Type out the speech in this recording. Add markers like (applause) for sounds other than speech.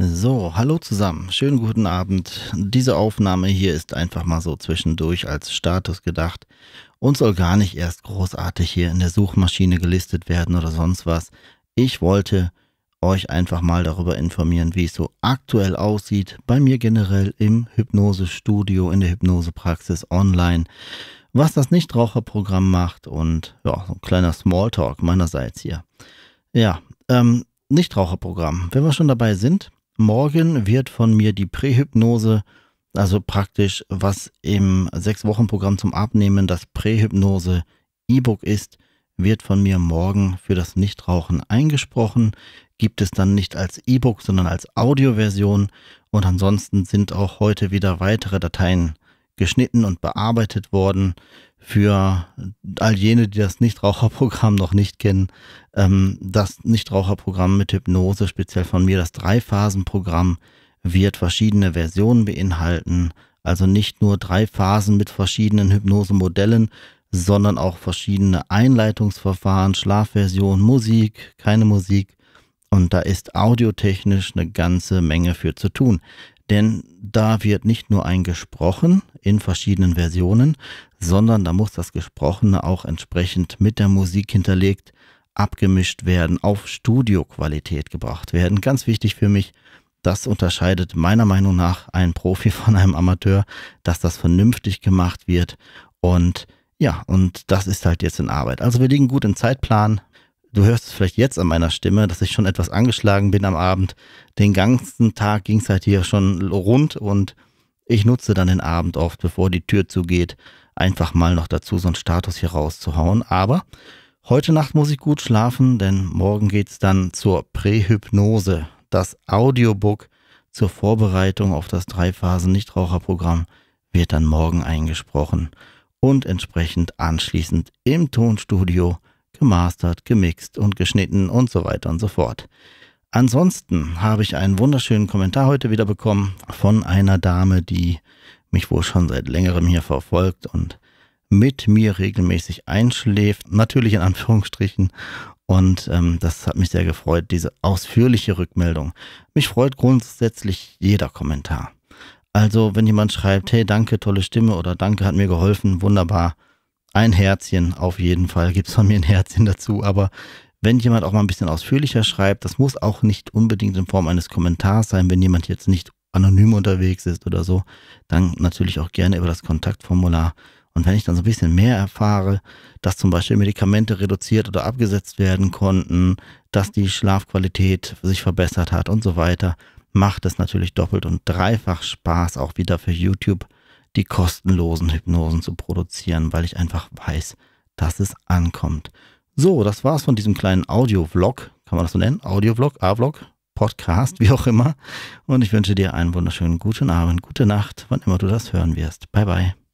So, hallo zusammen, schönen guten Abend. Diese Aufnahme hier ist einfach mal so zwischendurch als Status gedacht und soll gar nicht erst großartig hier in der Suchmaschine gelistet werden oder sonst was. Ich wollte euch einfach mal darüber informieren, wie es so aktuell aussieht, bei mir generell im Hypnosestudio, in der Hypnosepraxis online, was das Nichtraucherprogramm macht und ja, so ein kleiner Smalltalk meinerseits hier. Ja, ähm, Nichtraucherprogramm. Wenn wir schon dabei sind, Morgen wird von mir die Prähypnose, also praktisch, was im Sechs-Wochen-Programm zum Abnehmen das Prähypnose-E-Book ist, wird von mir morgen für das Nichtrauchen eingesprochen. Gibt es dann nicht als E-Book, sondern als Audioversion. Und ansonsten sind auch heute wieder weitere Dateien geschnitten und bearbeitet worden. Für all jene, die das Nichtraucherprogramm noch nicht kennen, ähm, das Nichtraucherprogramm mit Hypnose, speziell von mir, das Drei-Phasen-Programm, wird verschiedene Versionen beinhalten. Also nicht nur drei Phasen mit verschiedenen Hypnosemodellen, sondern auch verschiedene Einleitungsverfahren, Schlafversion, Musik, keine Musik, und da ist audiotechnisch eine ganze Menge für zu tun. Denn da wird nicht nur ein gesprochen in verschiedenen Versionen, sondern da muss das Gesprochene auch entsprechend mit der Musik hinterlegt, abgemischt werden, auf Studioqualität gebracht werden. Ganz wichtig für mich, das unterscheidet meiner Meinung nach einen Profi (laughs) von einem Amateur, dass das vernünftig gemacht wird. Und ja, und das ist halt jetzt in Arbeit. Also wir liegen gut im Zeitplan du hörst es vielleicht jetzt an meiner Stimme, dass ich schon etwas angeschlagen bin am Abend. Den ganzen Tag ging es halt hier schon rund und ich nutze dann den Abend oft, bevor die Tür zugeht, einfach mal noch dazu so einen Status hier rauszuhauen. Aber heute Nacht muss ich gut schlafen, denn morgen geht es dann zur Prähypnose, das Audiobook zur Vorbereitung auf das Dreiphasen-Nichtraucherprogramm wird dann morgen eingesprochen und entsprechend anschließend im Tonstudio gemastert, gemixt und geschnitten und so weiter und so fort. Ansonsten habe ich einen wunderschönen Kommentar heute wieder bekommen von einer Dame, die mich wohl schon seit längerem hier verfolgt und mit mir regelmäßig einschläft, natürlich in Anführungsstrichen. Und ähm, das hat mich sehr gefreut, diese ausführliche Rückmeldung. Mich freut grundsätzlich jeder Kommentar. Also wenn jemand schreibt, hey danke, tolle Stimme oder danke, hat mir geholfen, wunderbar, ein Herzchen auf jeden Fall. Gibt es von mir ein Herzchen dazu. Aber wenn jemand auch mal ein bisschen ausführlicher schreibt, das muss auch nicht unbedingt in Form eines Kommentars sein, wenn jemand jetzt nicht anonym unterwegs ist oder so, dann natürlich auch gerne über das Kontaktformular. Und wenn ich dann so ein bisschen mehr erfahre, dass zum Beispiel Medikamente reduziert oder abgesetzt werden konnten, dass die Schlafqualität sich verbessert hat und so weiter, macht es natürlich doppelt und dreifach Spaß, auch wieder für YouTube die kostenlosen Hypnosen zu produzieren, weil ich einfach weiß, dass es ankommt. So, das war's von diesem kleinen Audio-Vlog. Kann man das so nennen? Audio-Vlog, A-Vlog, Podcast, wie auch immer. Und ich wünsche dir einen wunderschönen guten Abend, gute Nacht, wann immer du das hören wirst. Bye, bye.